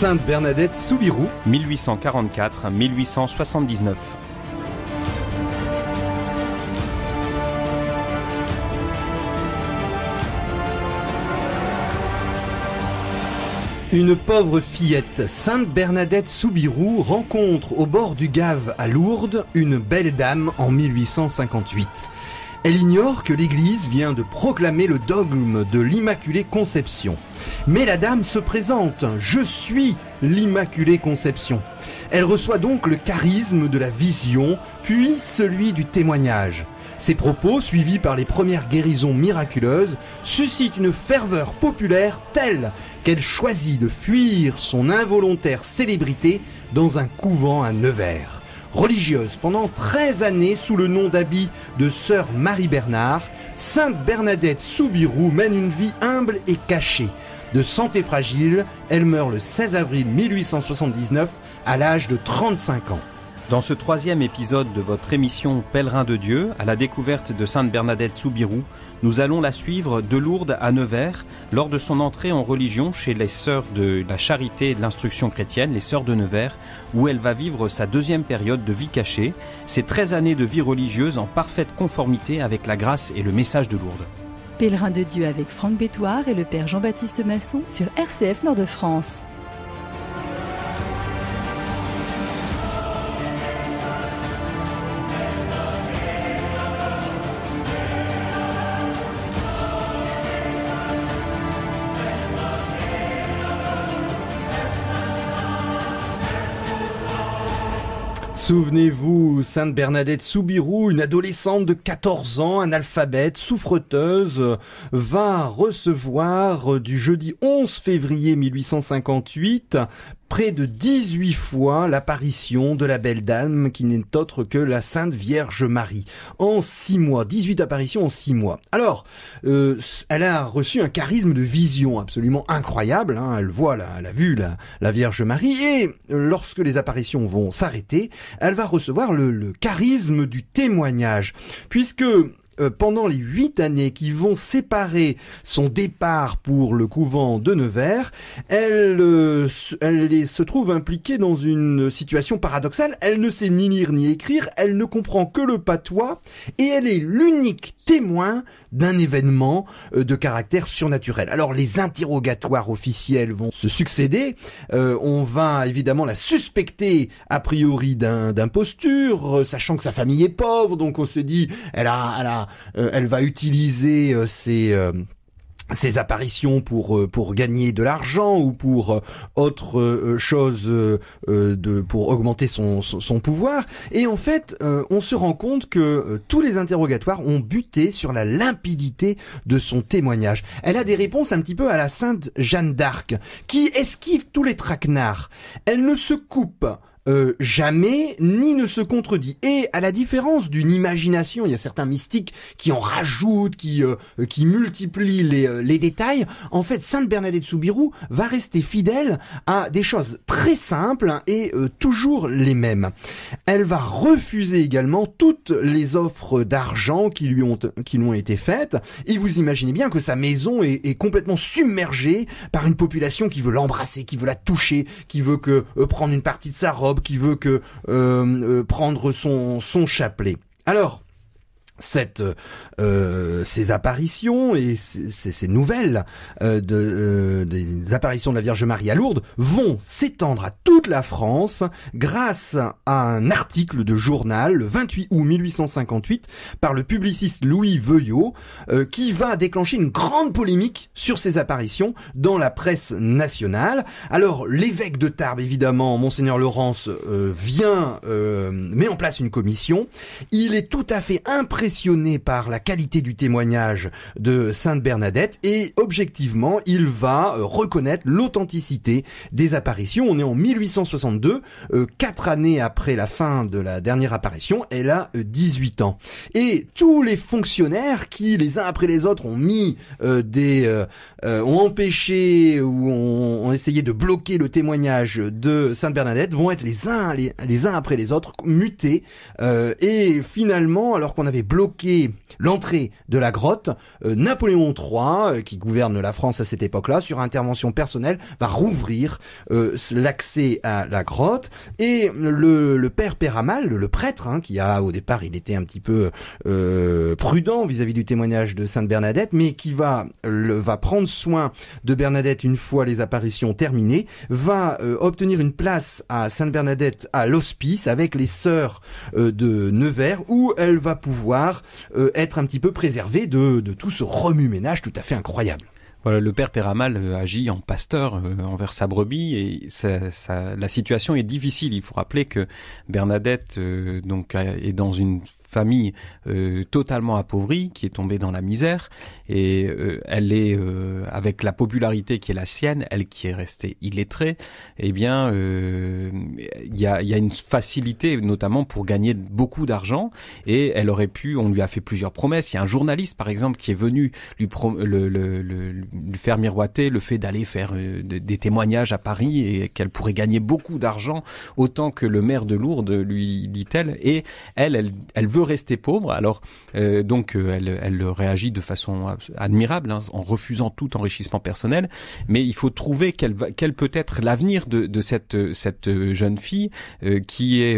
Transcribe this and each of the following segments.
Sainte Bernadette Soubirou, 1844-1879. Une pauvre fillette, Sainte Bernadette soubirou rencontre au bord du Gave à Lourdes une belle dame en 1858. Elle ignore que l'Église vient de proclamer le dogme de l'Immaculée Conception. Mais la dame se présente, je suis l'Immaculée Conception. Elle reçoit donc le charisme de la vision, puis celui du témoignage. Ses propos, suivis par les premières guérisons miraculeuses, suscitent une ferveur populaire telle qu'elle choisit de fuir son involontaire célébrité dans un couvent à Nevers religieuse pendant 13 années sous le nom d'habit de sœur Marie Bernard, Sainte Bernadette Soubirou mène une vie humble et cachée. De santé fragile, elle meurt le 16 avril 1879 à l'âge de 35 ans. Dans ce troisième épisode de votre émission Pèlerin de Dieu, à la découverte de Sainte Bernadette Soubirou, nous allons la suivre de Lourdes à Nevers lors de son entrée en religion chez les sœurs de la charité et de l'instruction chrétienne, les sœurs de Nevers, où elle va vivre sa deuxième période de vie cachée, ses 13 années de vie religieuse en parfaite conformité avec la grâce et le message de Lourdes. Pèlerin de Dieu avec Franck Bétoir et le père Jean-Baptiste Masson sur RCF Nord de France. Souvenez-vous, Sainte Bernadette Soubirou, une adolescente de 14 ans, analphabète, souffreteuse, va recevoir euh, du jeudi 11 février 1858 près de 18 fois l'apparition de la belle dame qui n'est autre que la Sainte Vierge Marie. En 6 mois, 18 apparitions en 6 mois. Alors, euh, elle a reçu un charisme de vision absolument incroyable, hein. elle voit, la, elle a vu la, Vierge Marie, et euh, lorsque les apparitions vont s'arrêter, elle va recevoir le charisme du témoignage, puisque euh, pendant les huit années qui vont séparer son départ pour le couvent de Nevers, elle, euh, elle se trouve impliquée dans une situation paradoxale. Elle ne sait ni lire ni écrire, elle ne comprend que le patois, et elle est l'unique témoin d'un événement euh, de caractère surnaturel. Alors les interrogatoires officiels vont se succéder. on va évidemment la suspecter a priori d'imposture, sachant que sa famille est pauvre, donc on se dit elle a, elle a, euh, elle va utiliser euh, euh, ses apparitions pour pour gagner de l'argent ou pour autre chose pour augmenter son pouvoir et en fait on se rend compte que tous les interrogatoires ont buté sur la limpidité de son témoignage. Elle a des réponses un petit peu à la sainte Jeanne d'Arc qui esquive tous les traquenards. Elle ne se coupe euh, jamais ni ne se contredit. Et à la différence d'une imagination, il y a certains mystiques qui en rajoutent, qui euh, qui multiplient les, euh, les détails. En fait, Sainte Bernadette Soubirou va rester fidèle à des choses très simples et toujours les mêmes. Elle va refuser également toutes les offres d'argent qui lui ont qui lui ont été faites. Et vous imaginez bien que sa maison est, est complètement submergée par une population qui veut l'embrasser, qui veut la toucher, qui veut que prendre une partie de sa robe qui veut que euh, euh, prendre son son chapelet. Alors, cette euh, euh, ces apparitions et ces, nouvelles euh, de, des apparitions de la Vierge Marie à Lourdes vont s'étendre à toute la France grâce à un article de journal le 28 août 1858 par le publiciste Louis Veuillot qui va déclencher une grande polémique sur ces apparitions dans la presse nationale. Alors l'évêque de Tarbes évidemment monseigneur Laurence vient met en place une commission. Il est tout à fait impressionnant par la qualité du témoignage de Sainte Bernadette et objectivement, il va euh, reconnaître l'authenticité des apparitions. On est en 1862, euh, quatre années après la fin de la dernière apparition, elle a 18 euh, ans. Et tous les fonctionnaires qui, les uns après les autres, ont mis des... ont empêché ou ont, essayé de bloquer le témoignage de Sainte Bernadette vont être les uns, les, les uns après les autres mutés. et finalement, alors qu'on avait bloqué bloquer l'entrée de la grotte, euh, Napoléon III, euh, qui gouverne la France à cette époque-là, sur intervention personnelle, va rouvrir euh, l'accès à la grotte. Et le, père Péramal, le prêtre, hein, qui a au départ, il était un petit peu prudent vis-à-vis du témoignage de Sainte Bernadette, mais qui va, va prendre soin de Bernadette une fois les apparitions terminées, va obtenir une place à Sainte Bernadette à l'hospice avec les sœurs de Nevers, où elle va pouvoir euh, être un petit peu préservé de, tout ce remue-ménage tout à fait incroyable. Voilà, le père Péramal euh, agit en pasteur euh, envers sa brebis et la situation est difficile. Il faut rappeler que Bernadette donc est dans une famille euh, totalement appauvrie qui est tombée dans la misère et euh, elle est euh, avec la popularité qui est la sienne, elle qui est restée illettrée, eh bien il y a, y, a, une facilité notamment pour gagner beaucoup d'argent et elle aurait pu, on lui a fait plusieurs promesses. Il y a un journaliste par exemple qui est venu lui, le, le, le, lui faire miroiter le fait d'aller faire des témoignages à Paris et qu'elle pourrait gagner beaucoup d'argent autant que le maire de Lourdes lui dit-elle et elle elle, elle veut rester pauvre. Alors euh, donc euh, elle, elle, réagit de façon admirable hein, en refusant tout enrichissement personnel, mais il faut trouver quel, va, quel peut être l'avenir de, de, cette, cette jeune fille euh, qui est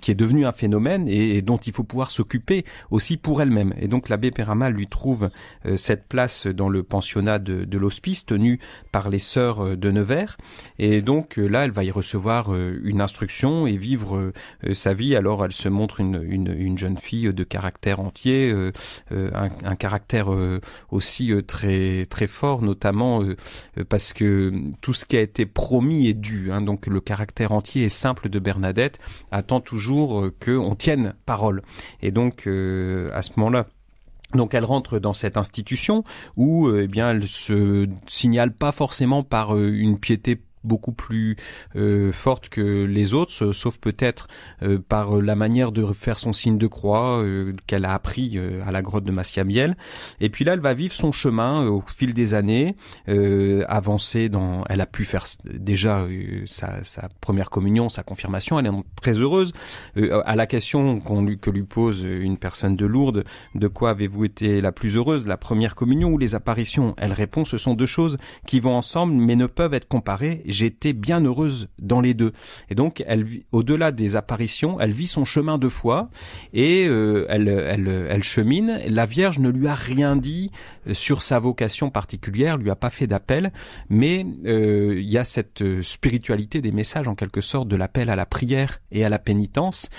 qui est devenue un phénomène et, dont il faut pouvoir s'occuper aussi pour elle-même. Et donc l'abbé Perama lui trouve cette place dans le pensionnat de, l'hospice tenu par les sœurs de Nevers. Et donc là, elle va y recevoir une instruction et vivre sa vie. Alors elle se montre une, une, une jeune jeune fille de caractère entier, euh, euh, un, caractère euh, aussi très très fort, notamment parce que tout ce qui a été promis est dû. Hein. donc le caractère entier et simple de Bernadette attend toujours qu'on tienne parole. Et donc à ce moment-là. Donc elle rentre dans cette institution où eh bien elle se signale pas forcément par une piété beaucoup plus euh, forte que les autres, sauf peut-être euh, par la manière de faire son signe de croix euh, qu'elle a appris à la grotte de Massiac-Miel. Et puis là, elle va vivre son chemin au fil des années, avancer dans... Elle a pu faire déjà sa, sa, première communion, sa confirmation, elle est très heureuse. à la question qu'on lui, que lui pose une personne de Lourdes, de quoi avez-vous été la plus heureuse, la première communion ou les apparitions Elle répond, ce sont deux choses qui vont ensemble mais ne peuvent être comparées j'étais bien heureuse dans les deux. Et donc, elle, au-delà des apparitions, elle vit son chemin de foi et euh, elle, elle, elle chemine. La Vierge ne lui a rien dit euh, sur sa vocation particulière, lui a pas fait d'appel, mais euh, il y a cette euh, spiritualité des messages en quelque sorte de l'appel à la prière et à la pénitence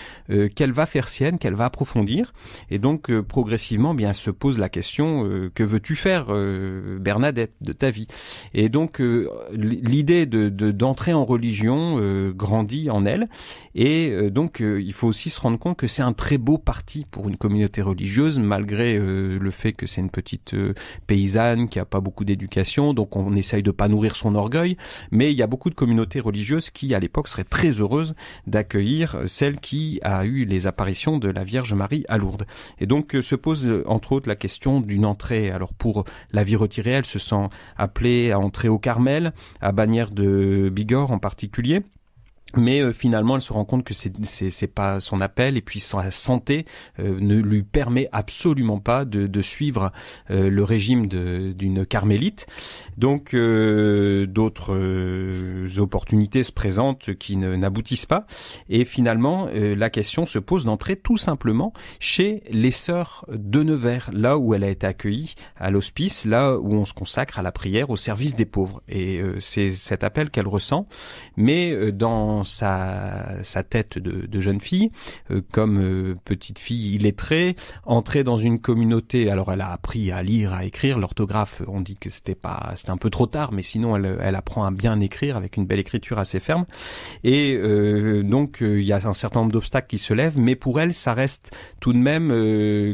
qu'elle va faire sienne, qu'elle va approfondir. Et donc, progressivement, eh bien, se pose la question que veux-tu faire, Bernadette, de ta vie Et donc, l'idée de d'entrée en religion euh, grandit en elle. Et euh, donc, euh, il faut aussi se rendre compte que c'est un très beau parti pour une communauté religieuse, malgré le fait que c'est une petite paysanne qui a pas beaucoup d'éducation. Donc, on essaye de pas nourrir son orgueil. Mais il y a beaucoup de communautés religieuses qui, à l'époque, seraient très heureuses d'accueillir celle qui a eu les apparitions de la Vierge Marie à Lourdes. Et donc, se pose entre autres la question d'une entrée. Alors, pour la vie retirée, elle se sent appelée à entrer au Carmel, à bannière de Bigorre en particulier mais euh, finalement elle se rend compte que c'est pas son appel et puis sa santé euh, ne lui permet absolument pas de, suivre euh, le régime d'une carmélite donc d'autres opportunités se présentent qui n'aboutissent pas et finalement la question se pose d'entrer tout simplement chez les sœurs de Nevers là où elle a été accueillie à l'hospice là où on se consacre à la prière au service des pauvres et c'est cet appel qu'elle ressent mais dans sa, tête de, jeune fille, euh, comme euh, petite fille illettrée, entrée dans une communauté. Alors elle a appris à lire, à écrire. L'orthographe, on dit que c'était pas, c'était un peu trop tard, mais sinon elle, elle apprend à bien écrire avec une belle écriture assez ferme. Et euh, donc il y a un certain nombre d'obstacles qui se lèvent, mais pour elle, ça reste tout de même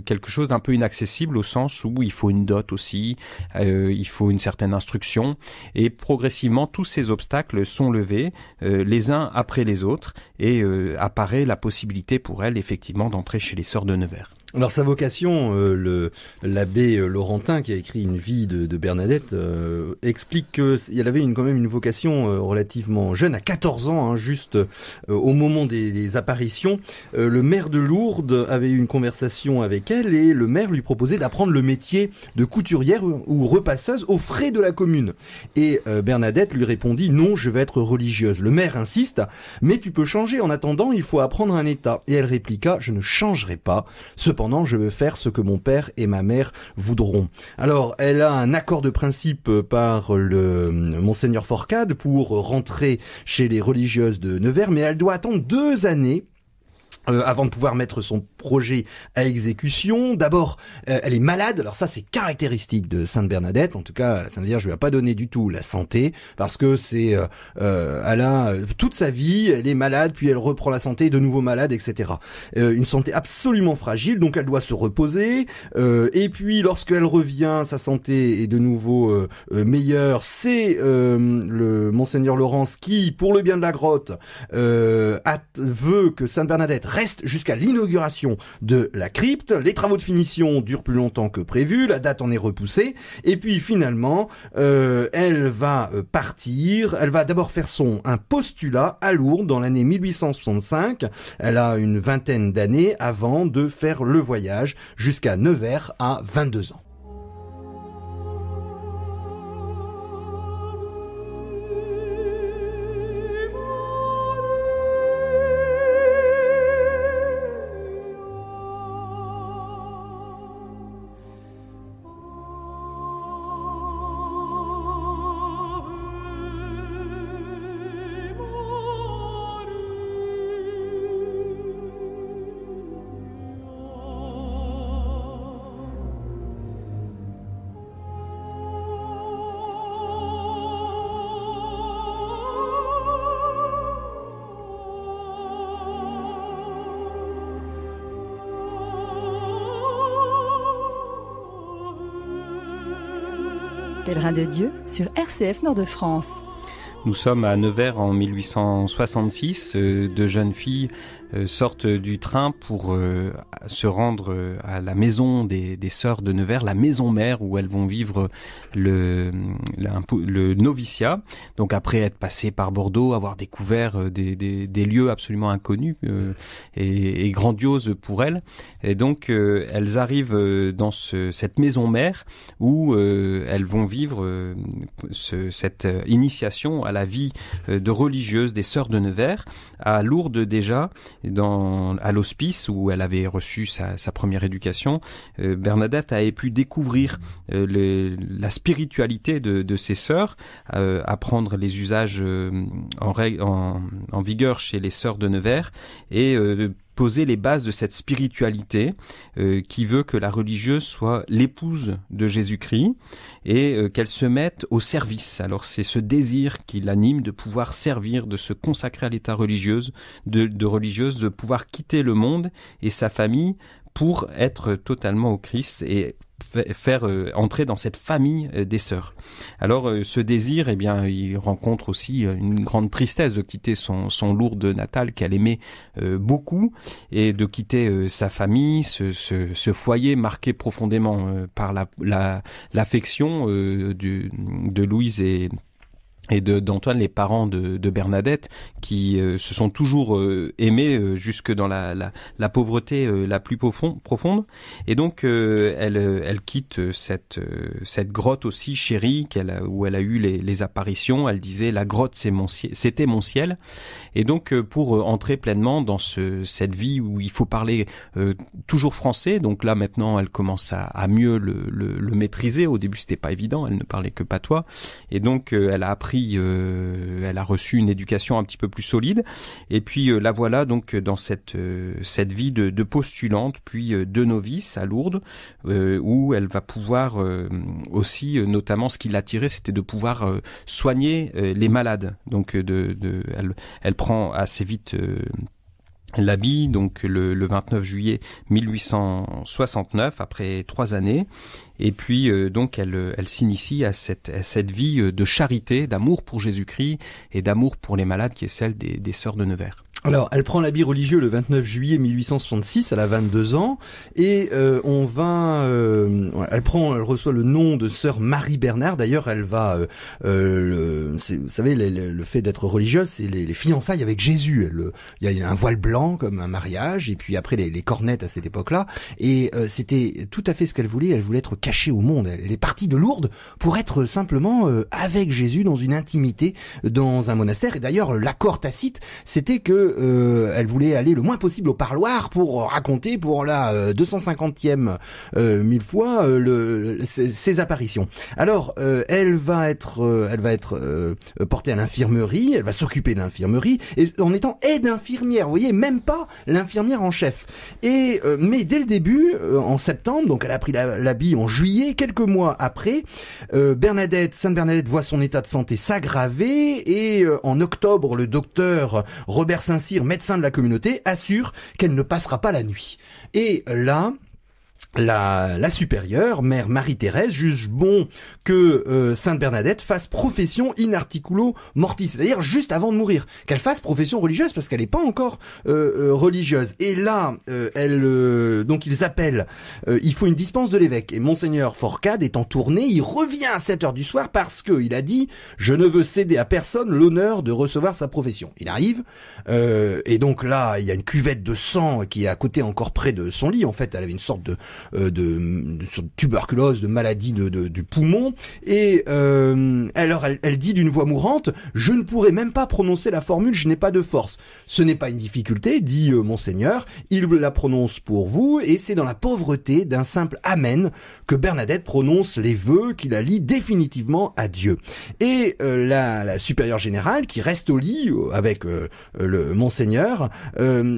quelque chose d'un peu inaccessible au sens où il faut une dot aussi, il faut une certaine instruction. Et progressivement, tous ces obstacles sont levés, les uns après les autres et euh, apparaît la possibilité pour elle effectivement d'entrer chez les sœurs de Nevers. Alors sa vocation, euh, l'abbé euh, Laurentin qui a écrit une vie de, Bernadette euh, explique qu'elle avait une, quand même une vocation euh, relativement jeune, à 14 ans, hein, juste au moment des, apparitions. le maire de Lourdes avait eu une conversation avec elle et le maire lui proposait d'apprendre le métier de couturière ou, repasseuse aux frais de la commune. Et Bernadette lui répondit non, je vais être religieuse. Le maire insiste, mais tu peux changer. En attendant, il faut apprendre un état. Et elle répliqua, je ne changerai pas. Cependant, je veux faire ce que mon père et ma mère voudront. Alors, elle a un accord de principe par le euh, monseigneur Forcade pour rentrer chez les religieuses de Nevers, mais elle doit attendre deux années euh, avant de pouvoir mettre son projet à exécution. D'abord, euh, elle est malade. Alors ça, c'est caractéristique de Sainte Bernadette. En tout cas, la Sainte Vierge lui a pas donné du tout la santé parce que c'est euh, euh, Alain toute sa vie, elle est malade, puis elle reprend la santé, de nouveau malade, etc. une santé absolument fragile, donc elle doit se reposer. et puis lorsqu'elle revient, sa santé est de nouveau meilleure. C'est le monseigneur Laurence qui, pour le bien de la grotte, veut que Sainte Bernadette reste jusqu'à l'inauguration de la crypte. Les travaux de finition durent plus longtemps que prévu, la date en est repoussée, et puis finalement, euh, elle va euh, partir, elle va d'abord faire son un postulat à Lourdes dans l'année 1865, elle a une vingtaine d'années avant de faire le voyage jusqu'à Nevers à 22 ans. Pèlerin de Dieu sur RCF Nord de France. Nous sommes à Nevers en 1866. Euh, deux jeunes filles euh, sortent du train pour euh, se rendre à la maison des, des sœurs de Nevers, la maison mère où elles vont vivre le, le, noviciat. Donc après être passées par Bordeaux, avoir découvert des, des, des lieux absolument inconnus et, grandioses pour elles. Et donc elles arrivent dans ce, cette maison mère où elles vont vivre ce, cette initiation à la vie euh, de religieuse des sœurs de Nevers à Lourdes déjà, dans, à l'hospice où elle avait reçu sa, première éducation. Euh, Bernadette avait pu découvrir euh, la spiritualité de, ses sœurs, apprendre les usages en, en, vigueur chez les sœurs de Nevers et poser les bases de cette spiritualité euh, qui veut que la religieuse soit l'épouse de Jésus-Christ et euh, qu'elle se mette au service. Alors c'est ce désir qui l'anime de pouvoir servir, de se consacrer à l'état religieuse, de, de religieuse, de pouvoir quitter le monde et sa famille pour être totalement au Christ et faire euh, entrer dans cette famille euh, des sœurs. Alors euh, ce désir, et eh bien, il rencontre aussi une grande tristesse de quitter son, son lourde natal qu'elle aimait beaucoup et de quitter sa famille, ce, ce, foyer marqué profondément par l'affection la, de Louise et et d'Antoine, les parents de, Bernadette, qui euh, se sont toujours euh, aimés euh, jusque dans la, la, pauvreté la plus profonde. Et donc, elle, elle quitte cette, cette grotte aussi chérie qu'elle où elle a eu les, apparitions. Elle disait, la grotte, c'était mon, mon, ciel. Et donc, pour entrer pleinement dans ce, cette vie où il faut parler toujours français, donc là maintenant, elle commence à, mieux le, le, le, maîtriser. Au début, c'était pas évident, elle ne parlait que patois. Et donc, elle a appris euh, elle a reçu une éducation un petit peu plus solide. Et puis euh, la voilà donc dans cette euh, cette vie de, postulante, puis de novice à Lourdes, où elle va pouvoir aussi, notamment, ce qui l'attirait, c'était de pouvoir soigner les malades. Donc de, elle prend assez vite l'habit, donc le, 29 juillet 1869, après trois années. Et puis euh, donc elle, elle s'initie à cette, cette vie euh, de charité, d'amour pour Jésus-Christ et d'amour pour les malades qui est celle des, des sœurs de Nevers. Alors, elle prend l'habit religieux le 29 juillet 1866, elle a 22 ans, et euh, on va, euh, elle prend, elle reçoit le nom de sœur Marie Bernard. D'ailleurs, elle va, euh, vous savez, le, fait d'être religieuse, c'est les, fiançailles avec Jésus. Il y a un voile blanc comme un mariage, et puis après les, cornettes à cette époque-là. Et c'était tout à fait ce qu'elle voulait. Elle voulait être cachée au monde. Elle, elle est partie de Lourdes pour être simplement avec Jésus dans une intimité, dans un monastère. Et d'ailleurs, l'accord tacite, c'était que euh, elle voulait aller le moins possible au parloir pour raconter pour la 250e euh, euh, mille fois le, ses, apparitions. Alors elle va être elle va être portée à l'infirmerie, elle va s'occuper d'infirmerie et en étant aide infirmière, vous voyez, même pas l'infirmière en chef. Et mais dès le début en septembre, donc elle a pris l'habit en juillet, quelques mois après, Bernadette Sainte Bernadette voit son état de santé s'aggraver et en octobre le docteur Robert saint médecin de la communauté, assure qu'elle ne passera pas la nuit. Et là, la, supérieure, mère Marie-Thérèse, juge bon que euh, Sainte Bernadette fasse profession in articulo mortis, c'est-à-dire juste avant de mourir, qu'elle fasse profession religieuse parce qu'elle n'est pas encore euh, euh, religieuse. Et là, elle, donc ils appellent, il faut une dispense de l'évêque. Et monseigneur Forcade est en tournée, il revient à 7 heures du soir parce que il a dit je ne veux céder à personne l'honneur de recevoir sa profession. Il arrive et donc là, il y a une cuvette de sang qui est à côté encore près de son lit. En fait, elle avait une sorte de euh, de, tuberculose, de maladie de, du poumon. Et euh, alors elle, elle dit d'une voix mourante, je ne pourrais même pas prononcer la formule, je n'ai pas de force. Ce n'est pas une difficulté, dit euh, monseigneur, il la prononce pour vous, et c'est dans la pauvreté d'un simple Amen que Bernadette prononce les vœux qui la lient définitivement à Dieu. Et la, la, supérieure générale, qui reste au lit avec le monseigneur,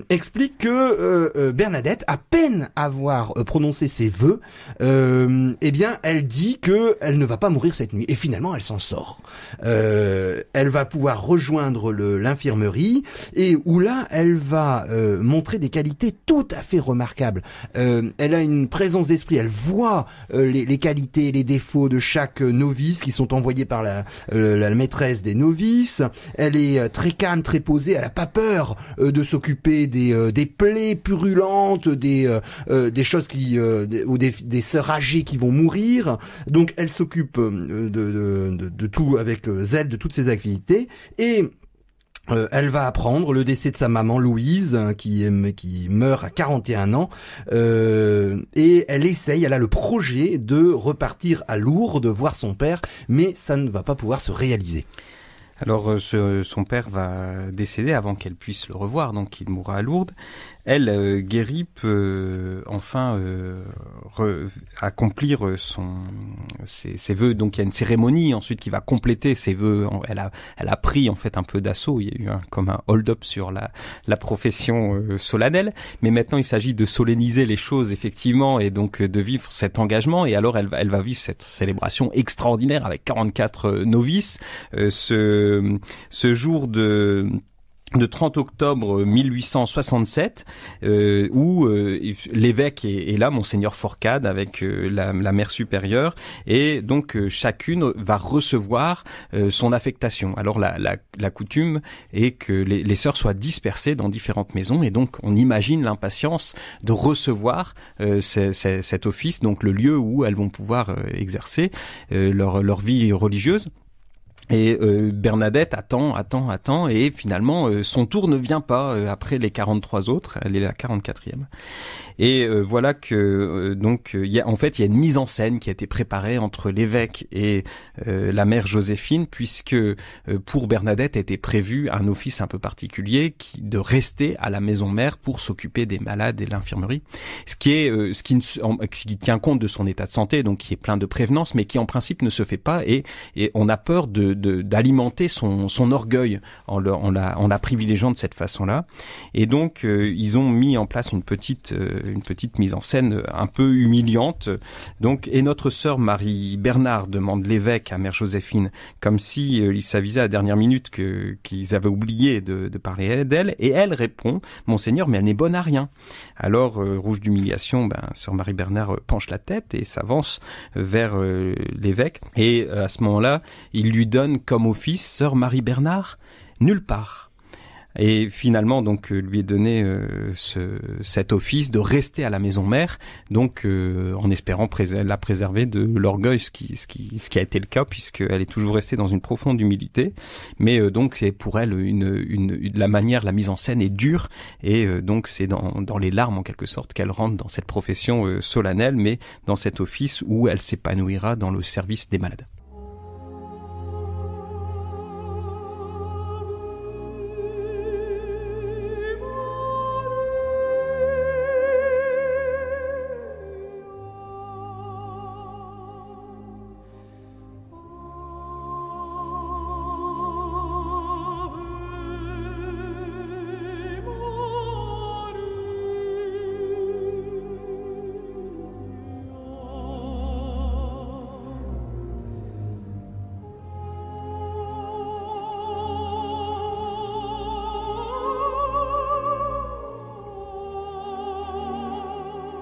explique que Bernadette, à peine avoir prononcé ses vœux, euh, eh bien, elle dit que elle ne va pas mourir cette nuit. Et finalement, elle s'en sort. Euh, elle va pouvoir rejoindre l'infirmerie et où là, elle va euh, montrer des qualités tout à fait remarquables. elle a une présence d'esprit. Elle voit les, les, qualités, les défauts de chaque novice qui sont envoyés par la, la maîtresse des novices. Elle est très calme, très posée. Elle a pas peur de s'occuper des, des plaies purulentes, des des choses qui euh, ou des, sœurs âgées qui vont mourir. Donc elle s'occupe euh, de, tout avec euh, zèle, de toutes ses activités. Et elle va apprendre le décès de sa maman Louise hein, qui qui meurt à 41 ans et elle essaye, elle a le projet de repartir à Lourdes voir son père, mais ça ne va pas pouvoir se réaliser. Alors son père va décéder avant qu'elle puisse le revoir, donc il mourra à Lourdes elle, euh, peut euh, enfin euh, accomplir euh, son, ses, ses, vœux. Donc il y a une cérémonie ensuite qui va compléter ses voeux. Elle a, elle a pris en fait un peu d'assaut. Il y a eu un, comme un hold-up sur la, la profession solennelle. Mais maintenant, il s'agit de solenniser les choses effectivement et donc de vivre cet engagement. Et alors, elle va, elle va vivre cette célébration extraordinaire avec 44 novices. ce, ce jour de de 30 octobre 1867 euh, où euh, l'évêque est, là, monseigneur Forcade avec euh, la, mère supérieure et donc chacune va recevoir son affectation. Alors la, coutume est que les, sœurs soient dispersées dans différentes maisons et donc on imagine l'impatience de recevoir cet office, donc le lieu où elles vont pouvoir exercer leur vie religieuse. Et euh, Bernadette attend, attend, attend, et finalement euh, son tour ne vient pas euh, après les 43 autres. Elle est la 44e. Et voilà que donc il y a en fait il y a une mise en scène qui a été préparée entre l'évêque et la mère Joséphine, puisque pour Bernadette était prévu un office un peu particulier qui de rester à la maison mère pour s'occuper des malades et l'infirmerie, ce qui est ce qui, qui tient compte de son état de santé, donc qui est plein de prévenance, mais qui en principe ne se fait pas, et, et on a peur de d'alimenter son, son, orgueil en, en, la, en, privilégiant de cette façon-là. Et donc, euh, ils ont mis en place une petite, euh, une petite mise en scène euh, un peu humiliante. Donc, et notre sœur Marie Bernard demande l'évêque à Mère Joséphine, comme si il s'avisait à la dernière minute qu'ils avaient oublié de, de parler d'elle. Et elle répond, Monseigneur, mais elle n'est bonne à rien. Alors, rouge d'humiliation, ben, sœur Marie Bernard penche la tête et s'avance vers l'évêque. Et à ce moment-là, il lui donne comme office sœur Marie Bernard Nulle part. Et finalement, donc, euh, lui est donné euh, ce, cet office de rester à la maison mère, donc euh, en espérant la préserver de l'orgueil, ce qui, ce, qui, a été le cas, puisqu'elle est toujours restée dans une profonde humilité. Mais donc, c'est pour elle la manière, la mise en scène est dure, et donc c'est dans, dans les larmes, en quelque sorte, qu'elle rentre dans cette profession solennelle, mais dans cet office où elle s'épanouira dans le service des malades.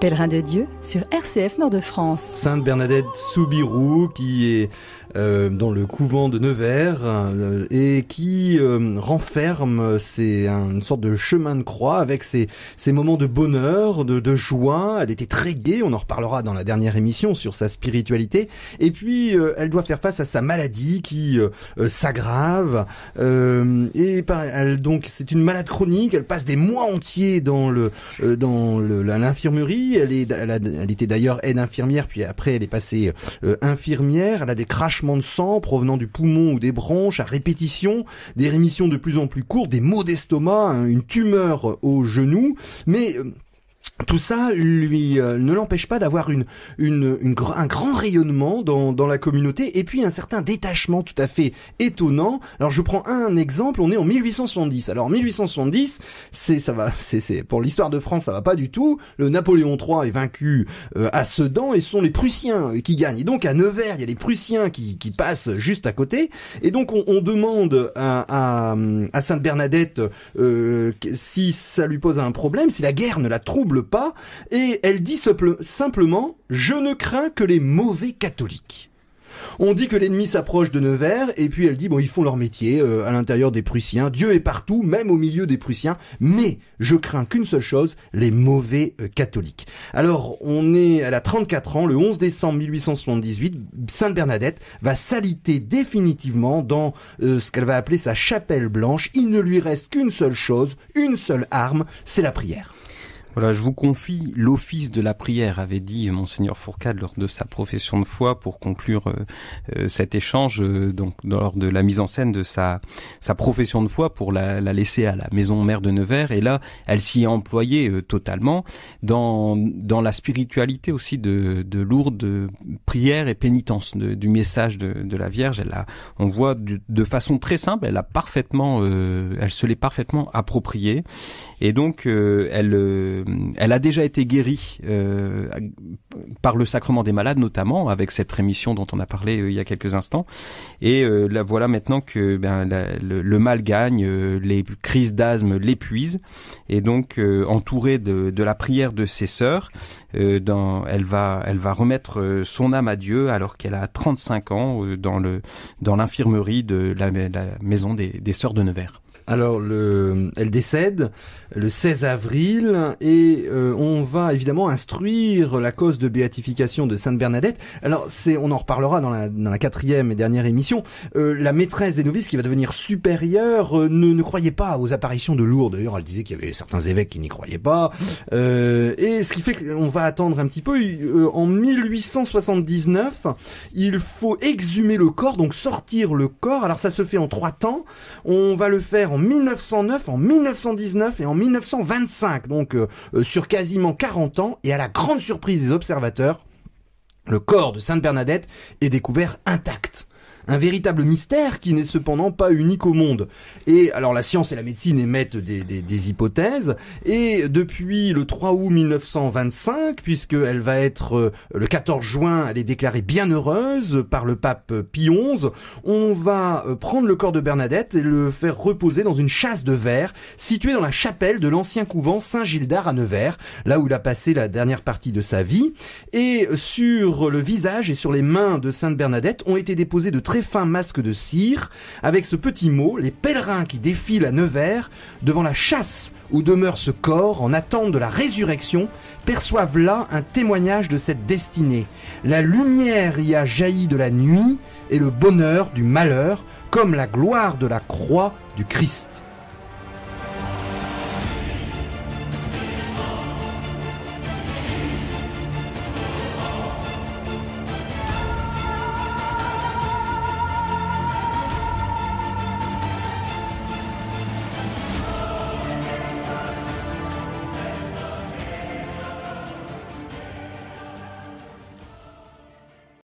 Pèlerin de Dieu sur RCF Nord de France. Sainte Bernadette Soubirou qui est euh, dans le couvent de Nevers euh, et qui euh, renferme c'est une sorte de chemin de croix avec ses, ses moments de bonheur, de, de, joie. Elle était très gaie, on en reparlera dans la dernière émission sur sa spiritualité. Et puis elle doit faire face à sa maladie qui s'aggrave et donc c'est une malade chronique. Elle passe des mois entiers dans le dans l'infirmerie elle, était d'ailleurs aide infirmière, puis après elle est passée euh, euh, infirmière. Elle a des crachements de sang provenant du poumon ou des bronches à répétition, des rémissions de plus en plus courtes, des maux d'estomac, hein, une tumeur euh, au genou. Mais tout ça lui euh, ne l'empêche pas d'avoir une, une, une, un grand rayonnement dans, dans la communauté et puis un certain détachement tout à fait étonnant. Alors je prends un exemple, on est en 1870. Alors 1870, c'est ça va, c'est pour l'histoire de France ça va pas du tout. Le Napoléon III est vaincu euh, à Sedan et ce sont les Prussiens euh, qui gagnent. Et donc à Nevers il y a les Prussiens qui, qui passent juste à côté. Et donc on, on demande à, à, Sainte Bernadette euh, si ça lui pose un problème, si la guerre ne la trouble pas, et elle dit simplement « Je ne crains que les mauvais catholiques ». On dit que l'ennemi s'approche de Nevers, et puis elle dit, bon, ils font leur métier euh, à l'intérieur des Prussiens, Dieu est partout, même au milieu des Prussiens, mais je crains qu'une seule chose, les mauvais euh, catholiques. Alors, on est, à a 34 ans, le 11 décembre 1878, Sainte Bernadette va s'aliter définitivement dans euh, ce qu'elle va appeler sa chapelle blanche, il ne lui reste qu'une seule chose, une seule arme, c'est la prière. Voilà, je vous confie l'office de la prière, avait dit monseigneur Fourcade lors de sa profession de foi pour conclure euh, euh, cet échange, euh, donc lors de la mise en scène de sa, sa profession de foi pour la, la laisser à la maison mère de Nevers. Et là, elle s'y est employée totalement dans, dans la spiritualité aussi de, de Lourdes, prière et pénitence du message de, de, la Vierge. Elle a, on voit de façon très simple, elle a parfaitement, elle se l'est parfaitement appropriée. Et donc, elle euh, elle a déjà été guérie euh, par le sacrement des malades, notamment avec cette rémission dont on a parlé euh, il y a quelques instants. Et la voilà maintenant que ben, le, mal gagne, les crises d'asthme l'épuisent, et donc entourée de, la prière de ses sœurs, dans, elle va elle va remettre son âme à Dieu alors qu'elle a 35 ans dans le dans l'infirmerie de la, maison des sœurs de Nevers. Alors, le, elle décède le 16 avril et euh, on va évidemment instruire la cause de béatification de Sainte Bernadette. Alors, c'est, on en reparlera dans la, quatrième et dernière émission. Euh, la maîtresse des novices qui va devenir supérieure euh, ne, ne, croyait pas aux apparitions de Lourdes. D'ailleurs, elle disait qu'il y avait certains évêques qui n'y croyaient pas. et ce qui fait qu'on va attendre un petit peu. en 1879, il faut exhumer le corps, donc sortir le corps. Alors, ça se fait en trois temps. On va le faire en 1909, en 1919 et en 1925, donc euh, euh, sur quasiment 40 ans, et à la grande surprise des observateurs, le corps de Sainte Bernadette est découvert intact un véritable mystère qui n'est cependant pas unique au monde. Et alors la science et la médecine émettent des, des, des hypothèses, et depuis le 3 août 1925, puisqu'elle va être euh, le 14 juin, elle est déclarée bienheureuse par le pape Pie XI, on va euh, prendre le corps de Bernadette et le faire reposer dans une chasse de verre située dans la chapelle de l'ancien couvent Saint-Gildard à Nevers, là où il a passé la dernière partie de sa vie. Et sur le visage et sur les mains de Sainte Bernadette ont été déposés de fin masque de cire, avec ce petit mot, les pèlerins qui défilent à Nevers, devant la chasse où demeure ce corps en attente de la résurrection, perçoivent là un témoignage de cette destinée. La lumière y a jailli de la nuit et le bonheur du malheur, comme la gloire de la croix du Christ.